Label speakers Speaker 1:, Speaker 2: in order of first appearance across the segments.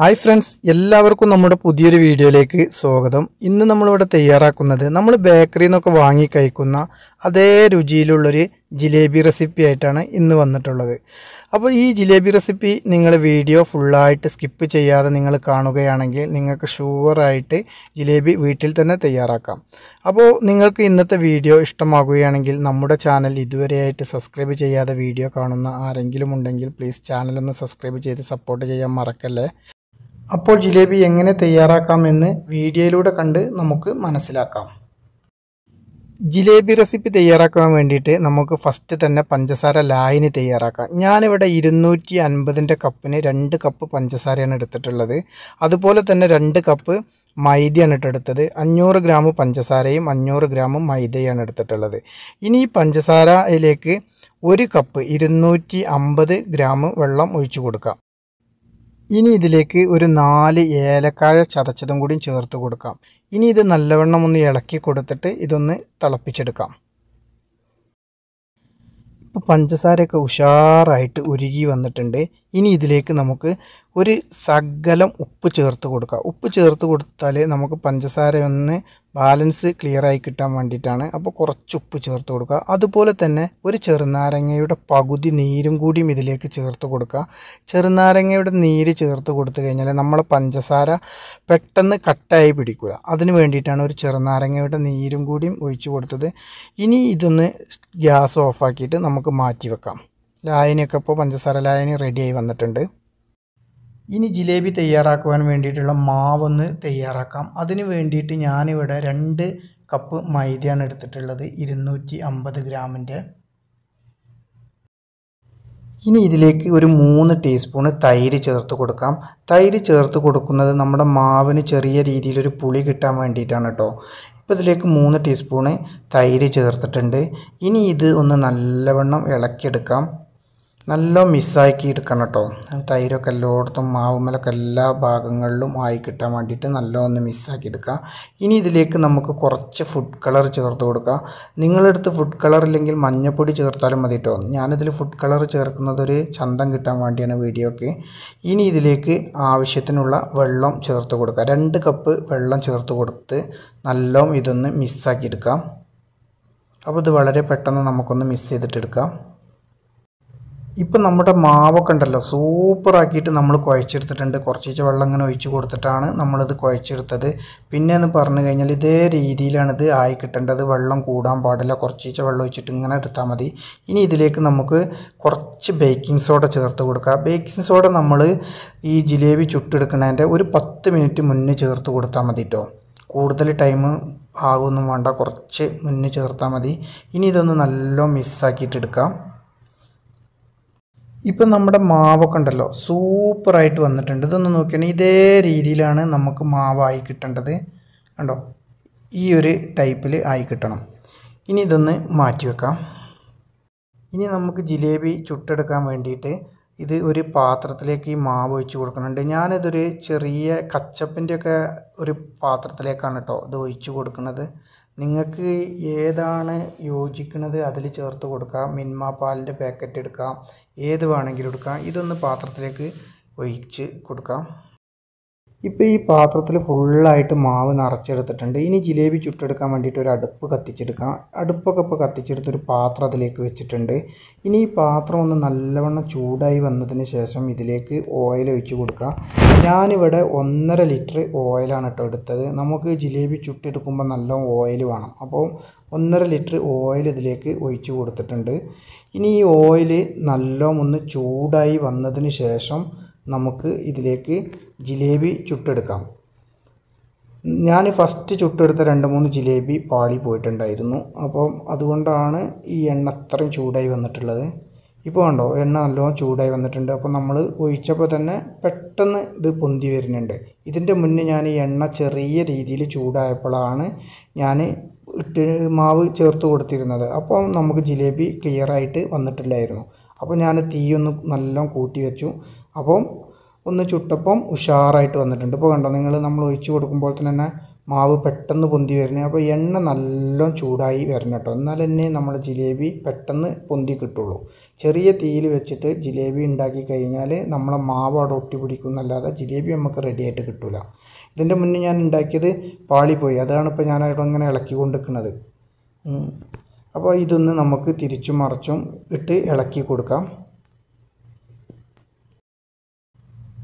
Speaker 1: hi friends എല്ലാവർക്കും നമ്മുടെ പുതിയൊരു വീഡിയോയിലേക്ക് സ്വാഗതം ഇന്ന് നമ്മളിവിടെ തയ്യാറാക്കുന്നത് നമ്മൾ ബേക്കറിയിൽ നിന്നൊക്കെ വാങ്ങി കഴിക്കുന്ന അതേ രുചിയിലുള്ളൊരു ജിലേബി റെസിപ്പി ആയിട്ടാണ് ഇന്ന് വന്നിട്ടുള്ളത് അപ്പോൾ ഈ ജിലേബി റെസിപ്പി നിങ്ങൾ വീഡിയോ ഫുള്ളായിട്ട് സ്കിപ്പ് ചെയ്യാതെ നിങ്ങൾ കാണുകയാണെങ്കിൽ നിങ്ങൾക്ക് ഷുവറായിട്ട് ജിലേബി വീട്ടിൽ തന്നെ തയ്യാറാക്കാം അപ്പോൾ നിങ്ങൾക്ക് ഇന്നത്തെ വീഡിയോ ഇഷ്ടമാകുകയാണെങ്കിൽ നമ്മുടെ ചാനൽ ഇതുവരെയായിട്ട് സബ്സ്ക്രൈബ് ചെയ്യാതെ വീഡിയോ കാണുന്ന ആരെങ്കിലും ഉണ്ടെങ്കിൽ പ്ലീസ് ചാനലൊന്ന് സബ്സ്ക്രൈബ് ചെയ്ത് സപ്പോർട്ട് ചെയ്യാൻ മറക്കല്ലേ അപ്പോൾ ജിലേബി എങ്ങനെ തയ്യാറാക്കാമെന്ന് വീഡിയോയിലൂടെ കണ്ട് നമുക്ക് മനസ്സിലാക്കാം ജിലേബി റെസിപ്പി തയ്യാറാക്കാൻ വേണ്ടിയിട്ട് നമുക്ക് ഫസ്റ്റ് തന്നെ പഞ്ചസാര ലായനി തയ്യാറാക്കാം ഞാനിവിടെ ഇരുന്നൂറ്റി അൻപതിൻ്റെ കപ്പിന് രണ്ട് കപ്പ് പഞ്ചസാരയാണ് എടുത്തിട്ടുള്ളത് അതുപോലെ തന്നെ രണ്ട് കപ്പ് മൈദയാണ് ഇട്ടെടുത്തത് അഞ്ഞൂറ് ഗ്രാം പഞ്ചസാരയും അഞ്ഞൂറ് ഗ്രാം മൈദയാണ് എടുത്തിട്ടുള്ളത് ഇനി ഈ പഞ്ചസാരയിലേക്ക് ഒരു കപ്പ് ഇരുന്നൂറ്റി അമ്പത് ഗ്രാം വെള്ളം ഒഴിച്ചു കൊടുക്കാം ഇനി ഇതിലേക്ക് ഒരു നാല് ഏലക്കായ ചതച്ചതും കൂടി ചേർത്ത് കൊടുക്കാം ഇനി ഇത് നല്ലവണ്ണം ഒന്ന് ഇളക്കി കൊടുത്തിട്ട് ഇതൊന്ന് തിളപ്പിച്ചെടുക്കാം ഇപ്പോൾ പഞ്ചസാരയൊക്കെ ഉഷാറായിട്ട് ഉരുകി വന്നിട്ടുണ്ട് ഇനി ഇതിലേക്ക് നമുക്ക് ഒരു സകലം ഉപ്പ് ചേർത്ത് കൊടുക്കുക ഉപ്പ് ചേർത്ത് കൊടുത്താൽ നമുക്ക് പഞ്ചസാര ഒന്ന് ബാലൻസ് ക്ലിയറായി കിട്ടാൻ വേണ്ടിയിട്ടാണ് അപ്പോൾ കുറച്ച് ഉപ്പ് ചേർത്ത് കൊടുക്കുക അതുപോലെ തന്നെ ഒരു ചെറുനാരങ്ങയുടെ പകുതി നീരും കൂടിയും ഇതിലേക്ക് ചേർത്ത് കൊടുക്കുക ചെറുനാരങ്ങയുടെ നീര് ചേർത്ത് കൊടുത്തു കഴിഞ്ഞാൽ നമ്മളെ പഞ്ചസാര പെട്ടെന്ന് കട്ടായി പിടിക്കുക അതിന് വേണ്ടിയിട്ടാണ് ഒരു ചെറുനാരങ്ങയുടെ നീരും കൂടിയും ഒഴിച്ചു കൊടുത്തത് ഇനി ഇതൊന്ന് ഗ്യാസ് ഓഫാക്കിയിട്ട് നമുക്ക് മാറ്റി വെക്കാം ലായനിയൊക്കെ ഇപ്പോൾ പഞ്ചസാര ലായനി റെഡിയായി വന്നിട്ടുണ്ട് ഇനി ജിലേബി തയ്യാറാക്കുവാൻ വേണ്ടിയിട്ടുള്ള മാവൊന്ന് തയ്യാറാക്കാം അതിന് വേണ്ടിയിട്ട് ഞാനിവിടെ രണ്ട് കപ്പ് മൈദയാണ് എടുത്തിട്ടുള്ളത് ഇരുന്നൂറ്റി അമ്പത് ഗ്രാമിൻ്റെ ഇനി ഇതിലേക്ക് ഒരു മൂന്ന് ടീസ്പൂണ് തൈര് ചേർത്ത് കൊടുക്കാം തൈര് ചേർത്ത് കൊടുക്കുന്നത് നമ്മുടെ മാവിന് ചെറിയ രീതിയിലൊരു പുളി കിട്ടാൻ വേണ്ടിയിട്ടാണ് കേട്ടോ ഇപ്പോൾ ഇതിലേക്ക് മൂന്ന് ടീസ്പൂണ് തൈര് ചേർത്തിട്ടുണ്ട് ഇനി ഇത് ഒന്ന് നല്ലവണ്ണം ഇളക്കിയെടുക്കാം നല്ല മിസ്സാക്കി എടുക്കണം കേട്ടോ തൈരൊക്കെ എല്ലായിടത്തും മാവുമലൊക്കെ എല്ലാ ഭാഗങ്ങളിലും ആയി കിട്ടാൻ വേണ്ടിയിട്ട് നല്ല മിസ്സാക്കി എടുക്കുക ഇനി ഇതിലേക്ക് നമുക്ക് കുറച്ച് ഫുഡ് കളർ ചേർത്ത് കൊടുക്കുക നിങ്ങളെടുത്ത് ഫുഡ് കളർ ഇല്ലെങ്കിൽ മഞ്ഞപ്പൊടി ചേർത്താലും മതി കേട്ടോ ഞാനിതിൽ ഫുഡ് കളർ ചേർക്കുന്നത് ഒരു ചന്തം കിട്ടാൻ വേണ്ടിയാണ് വീഡിയോക്ക് ഇനി ഇതിലേക്ക് ആവശ്യത്തിനുള്ള വെള്ളം ചേർത്ത് കൊടുക്കുക രണ്ട് കപ്പ് വെള്ളം ചേർത്ത് കൊടുത്ത് നല്ലോണം ഇതൊന്ന് മിസ്സാക്കി എടുക്കാം അപ്പോൾ ഇത് വളരെ പെട്ടെന്ന് നമുക്കൊന്ന് മിസ് ചെയ്തിട്ടെടുക്കാം ഇപ്പം നമ്മുടെ മാവൊക്കെ ഉണ്ടല്ലോ സൂപ്പറാക്കിയിട്ട് നമ്മൾ കുഴച്ചെടുത്തിട്ടുണ്ട് കുറച്ച് വെള്ളം ഇങ്ങനെ ഒഴിച്ച് കൊടുത്തിട്ടാണ് നമ്മളിത് കുഴച്ചെടുത്തത് പിന്നെ എന്ന് പറഞ്ഞു കഴിഞ്ഞാൽ ഇതേ രീതിയിലാണ് ഇത് ആയി കിട്ടേണ്ടത് വെള്ളം കൂടാൻ പാടില്ല കുറച്ച് വെള്ളം ഒഴിച്ചിട്ട് ഇങ്ങനെ എടുത്താൽ മതി ഇനി ഇതിലേക്ക് നമുക്ക് കുറച്ച് ബേക്കിംഗ് സോഡ ചേർത്ത് കൊടുക്കുക ബേക്കിംഗ് സോഡ നമ്മൾ ഈ ജിലേബി ചുട്ടെടുക്കുന്നതിൻ്റെ ഒരു പത്ത് മിനിറ്റ് മുന്നേ ചേർത്ത് കൊടുത്താൽ മതി കേട്ടോ കൂടുതൽ ടൈം ആകുമെന്നും വേണ്ട കുറച്ച് മുന്നേ ചേർത്താൽ മതി ഇനി ഇതൊന്ന് നല്ല മിസ്സാക്കിയിട്ടെടുക്കാം ഇപ്പം നമ്മുടെ മാവൊക്കെ ഉണ്ടല്ലോ സൂപ്പറായിട്ട് വന്നിട്ടുണ്ട് ഇതൊന്ന് നോക്കിയാണെങ്കിൽ ഇതേ രീതിയിലാണ് നമുക്ക് മാവായി കിട്ടേണ്ടത് കണ്ടോ ഈ ഒരു ടൈപ്പിൽ ആയി കിട്ടണം ഇനി ഇതൊന്ന് മാറ്റി വെക്കാം ഇനി നമുക്ക് ജിലേബി ചുട്ടെടുക്കാൻ വേണ്ടിയിട്ട് ഇത് ഒരു പാത്രത്തിലേക്ക് ഈ മാവ് ഒഴിച്ച് കൊടുക്കുന്നുണ്ട് ഞാനിതൊരു ചെറിയ കച്ചപ്പിൻ്റെയൊക്കെ ഒരു പാത്രത്തിലേക്കാണ് കേട്ടോ ഇത് ഒഴിച്ച് കൊടുക്കുന്നത് നിങ്ങൾക്ക് ഏതാണ് യോജിക്കുന്നത് അതിൽ ചേർത്ത് കൊടുക്കാം മിൽമ പാലിൻ്റെ പാക്കറ്റ് എടുക്കാം ഏത് വേണമെങ്കിലും എടുക്കാം ഇതൊന്ന് പാത്രത്തിലേക്ക് ഒഴിച്ച് കൊടുക്കാം ഇപ്പോൾ ഈ പാത്രത്തിൽ ഫുള്ളായിട്ട് മാവ് നിറച്ചെടുത്തിട്ടുണ്ട് ഇനി ജിലേബി ചുട്ടെടുക്കാൻ വേണ്ടിയിട്ട് ഒരു അടുപ്പ് കത്തിച്ചെടുക്കാം അടുപ്പൊക്കെ ഇപ്പോൾ കത്തിച്ചെടുത്തൊരു അതിലേക്ക് വെച്ചിട്ടുണ്ട് ഇനി ഈ പാത്രം ഒന്ന് നല്ലവണ്ണം ചൂടായി വന്നതിന് ശേഷം ഇതിലേക്ക് ഓയിൽ ഒഴിച്ച് കൊടുക്കാം ഞാനിവിടെ ഒന്നര ലിറ്റർ ഓയിലാണ് കേട്ടോ എടുത്തത് നമുക്ക് ജിലേബി ചുട്ടെടുക്കുമ്പോൾ നല്ല ഓയിൽ വേണം അപ്പോൾ ഒന്നര ലിറ്റർ ഓയിൽ ഇതിലേക്ക് ഒഴിച്ച് കൊടുത്തിട്ടുണ്ട് ഇനി ഈ ഓയിൽ നല്ലോണം ഒന്ന് ചൂടായി വന്നതിന് ശേഷം നമുക്ക് ഇതിലേക്ക് ജിലേബി ചുട്ടെടുക്കാം ഞാൻ ഫസ്റ്റ് ചുട്ടെടുത്ത രണ്ട് മൂന്ന് ജിലേബി പാളി പോയിട്ടുണ്ടായിരുന്നു അപ്പം അതുകൊണ്ടാണ് ഈ എണ്ണ അത്രയും ചൂടായി വന്നിട്ടുള്ളത് ഇപ്പോൾ കണ്ടോ എണ്ണ നല്ലോണം ചൂടായി വന്നിട്ടുണ്ട് അപ്പോൾ നമ്മൾ ഒഴിച്ചപ്പോൾ തന്നെ പെട്ടെന്ന് ഇത് പൊന്തി വരുന്നുണ്ട് ഇതിൻ്റെ മുന്നേ ഞാൻ ഈ എണ്ണ ചെറിയ രീതിയിൽ ചൂടായപ്പോഴാണ് ഞാൻ ഇട്ട് മാവ് ചേർത്ത് കൊടുത്തിരുന്നത് അപ്പോൾ നമുക്ക് ജിലേബി ക്ലിയറായിട്ട് വന്നിട്ടില്ലായിരുന്നു അപ്പോൾ ഞാൻ തീയൊന്ന് നല്ലോണം കൂട്ടി വെച്ചു അപ്പം ഒന്ന് ചുട്ടപ്പം ഉഷാറായിട്ട് വന്നിട്ടുണ്ട് ഇപ്പോൾ കണ്ടോ നിങ്ങൾ നമ്മൾ ഒഴിച്ച് കൊടുക്കുമ്പോൾ തന്നെ മാവ് പെട്ടെന്ന് പൊന്തി വരുന്നത് അപ്പോൾ എണ്ണ നല്ല ചൂടായി വരണം കേട്ടോ എന്നാൽ തന്നെ നമ്മൾ ജിലേബി പെട്ടെന്ന് പൊന്തി കിട്ടുള്ളൂ ചെറിയ തീയിൽ വെച്ചിട്ട് ജിലേബി ഉണ്ടാക്കി കഴിഞ്ഞാൽ നമ്മളെ മാവ് അവിടെ ഒട്ടിപ്പിടിക്കും എന്നല്ലാതെ ജിലേബി നമുക്ക് റെഡിയായിട്ട് കിട്ടില്ല ഇതിൻ്റെ മുന്നേ ഞാൻ ഉണ്ടാക്കിയത് പാളിപ്പോയി അതാണ് ഇപ്പോൾ ഞാൻ ഇങ്ങനെ ഇളക്കി കൊണ്ടിരിക്കുന്നത് അപ്പോൾ ഇതൊന്ന് നമുക്ക് തിരിച്ചും മറിച്ചും ഇട്ട് ഇളക്കി കൊടുക്കാം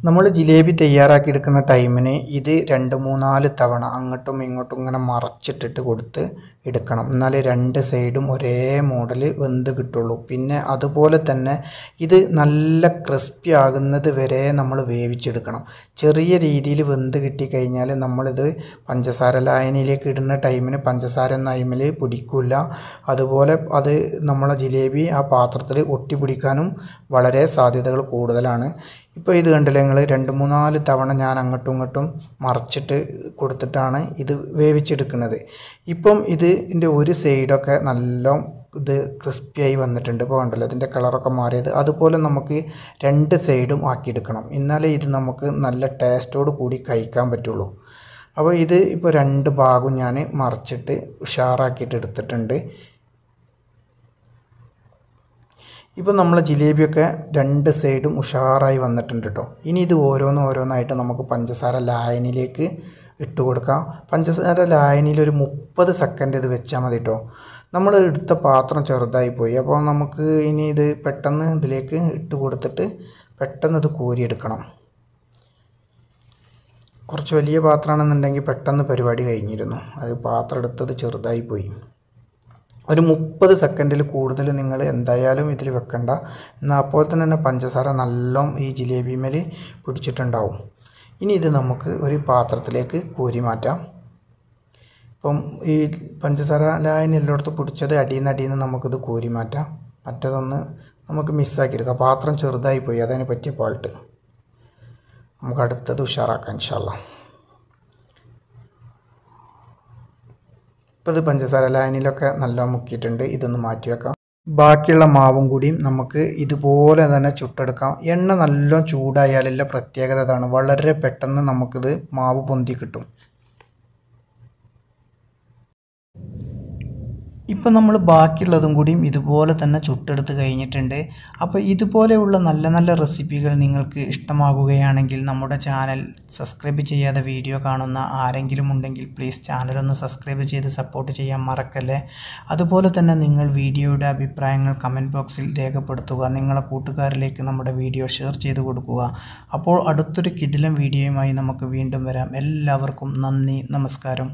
Speaker 1: നമ്മൾ ജിലേബി തയ്യാറാക്കി എടുക്കുന്ന ടൈമിന് ഇത് രണ്ട് മൂന്നാല് തവണ അങ്ങോട്ടും ഇങ്ങോട്ടും ഇങ്ങനെ മറച്ചിട്ടിട്ട് കൊടുത്ത് എടുക്കണം എന്നാലേ രണ്ട് സൈഡും ഒരേ മോഡൽ വെന്ത് കിട്ടുള്ളൂ പിന്നെ അതുപോലെ തന്നെ ഇത് നല്ല ക്രിസ്പി ആകുന്നത് വരെ നമ്മൾ വേവിച്ചെടുക്കണം ചെറിയ രീതിയിൽ വെന്ത് കിട്ടിക്കഴിഞ്ഞാൽ നമ്മളിത് പഞ്ചസാര ലായനിയിലേക്ക് ഇടുന്ന ടൈമിന് പഞ്ചസാര ഒന്നും പിടിക്കില്ല അതുപോലെ അത് നമ്മളെ ജിലേബി ആ പാത്രത്തിൽ ഒട്ടി പിടിക്കാനും വളരെ സാധ്യതകൾ കൂടുതലാണ് ഇപ്പോൾ ഇത് കണ്ടില്ല നിങ്ങൾ രണ്ട് മൂന്നാല് തവണ ഞാൻ അങ്ങോട്ടും ഇങ്ങോട്ടും മറിച്ചിട്ട് കൊടുത്തിട്ടാണ് ഇത് വേവിച്ചെടുക്കുന്നത് ഇപ്പം ഇത് ഇതിൻ്റെ ഒരു സൈഡൊക്കെ നല്ല ഇത് ക്രിസ്പിയായി വന്നിട്ടുണ്ട് ഇപ്പോൾ കണ്ടല്ലോ ഇതിൻ്റെ കളറൊക്കെ മാറിയത് അതുപോലെ നമുക്ക് രണ്ട് സൈഡും ആക്കിയെടുക്കണം എന്നാലേ ഇത് നമുക്ക് നല്ല ടേസ്റ്റോട് കൂടി കഴിക്കാൻ പറ്റുള്ളൂ അപ്പോൾ ഇത് ഇപ്പോൾ രണ്ട് ഭാഗവും ഞാൻ മറിച്ചിട്ട് ഉഷാറാക്കിയിട്ട് എടുത്തിട്ടുണ്ട് ഇപ്പോൾ നമ്മളെ ജിലേബിയൊക്കെ രണ്ട് സൈഡും ഉഷാറായി വന്നിട്ടുണ്ട് കേട്ടോ ഇനി ഇത് ഓരോന്നോരോന്നായിട്ട് ഓരോന്നായിട്ട് നമുക്ക് പഞ്ചസാര ലായനിലേക്ക് ഇട്ട് കൊടുക്കാം പഞ്ചസാര ലായനിയിൽ ഒരു മുപ്പത് സെക്കൻഡ് ഇത് വെച്ചാൽ മതി കേട്ടോ നമ്മൾ എടുത്ത പാത്രം ചെറുതായി പോയി അപ്പോൾ നമുക്ക് ഇനി ഇത് പെട്ടെന്ന് ഇതിലേക്ക് ഇട്ട് കൊടുത്തിട്ട് പെട്ടെന്ന് ഇത് കോരിയെടുക്കണം കുറച്ച് വലിയ പാത്രമാണെന്നുണ്ടെങ്കിൽ പെട്ടെന്ന് പരിപാടി കഴിഞ്ഞിരുന്നു അത് പാത്രം എടുത്തത് ചെറുതായി പോയി ഒരു മുപ്പത് സെക്കൻഡിൽ കൂടുതൽ നിങ്ങൾ എന്തായാലും ഇതിൽ വെക്കണ്ട എന്നാൽ അപ്പോൾ തന്നെ പഞ്ചസാര നല്ലോം ഈ ജിലേബി മേൽ പിടിച്ചിട്ടുണ്ടാവും ഇനി ഇത് നമുക്ക് ഒരു പാത്രത്തിലേക്ക് കോരി മാറ്റാം ഇപ്പം ഈ പഞ്ചസാര ലായനി എല്ലായിടത്തും പിടിച്ചത് അടിയിൽ നിന്ന് അടിയിൽ നിന്ന് നമുക്കിത് കോരി മാറ്റാം മറ്റതൊന്ന് നമുക്ക് മിസ്സാക്കിയെടുക്കാം പാത്രം ചെറുതായി പോയി അതതിന് പറ്റിയ ഫോൾട്ട് നമുക്ക് അടുത്തത് ഉഷാറാക്കാം ഇൻഷാല്ല ഇപ്പോൾ ഇത് പഞ്ചസാര ലായനിലൊക്കെ നല്ല മുക്കിയിട്ടുണ്ട് ഇതൊന്ന് മാറ്റി വെക്കാം ബാക്കിയുള്ള മാവും കൂടിയും നമുക്ക് ഇതുപോലെ തന്നെ ചുട്ടെടുക്കാം എണ്ണ നല്ല ചൂടായാലുള്ള പ്രത്യേകത അതാണ് വളരെ പെട്ടെന്ന് നമുക്കിത് മാവ് പൊന്തി കിട്ടും ഇപ്പം നമ്മൾ ബാക്കിയുള്ളതും കൂടിയും ഇതുപോലെ തന്നെ ചുട്ടെടുത്ത് കഴിഞ്ഞിട്ടുണ്ട് അപ്പോൾ ഇതുപോലെയുള്ള നല്ല നല്ല റെസിപ്പികൾ നിങ്ങൾക്ക് ഇഷ്ടമാകുകയാണെങ്കിൽ നമ്മുടെ ചാനൽ സബ്സ്ക്രൈബ് ചെയ്യാതെ വീഡിയോ കാണുന്ന ആരെങ്കിലും ഉണ്ടെങ്കിൽ പ്ലീസ് ചാനലൊന്ന് സബ്സ്ക്രൈബ് ചെയ്ത് സപ്പോർട്ട് ചെയ്യാൻ മറക്കല്ലേ അതുപോലെ തന്നെ നിങ്ങൾ വീഡിയോയുടെ അഭിപ്രായങ്ങൾ കമൻറ്റ് ബോക്സിൽ രേഖപ്പെടുത്തുക നിങ്ങളെ കൂട്ടുകാരിലേക്ക് നമ്മുടെ വീഡിയോ ഷെയർ ചെയ്ത് കൊടുക്കുക അപ്പോൾ അടുത്തൊരു കിടിലം വീഡിയോയുമായി നമുക്ക് വീണ്ടും വരാം എല്ലാവർക്കും നന്ദി നമസ്കാരം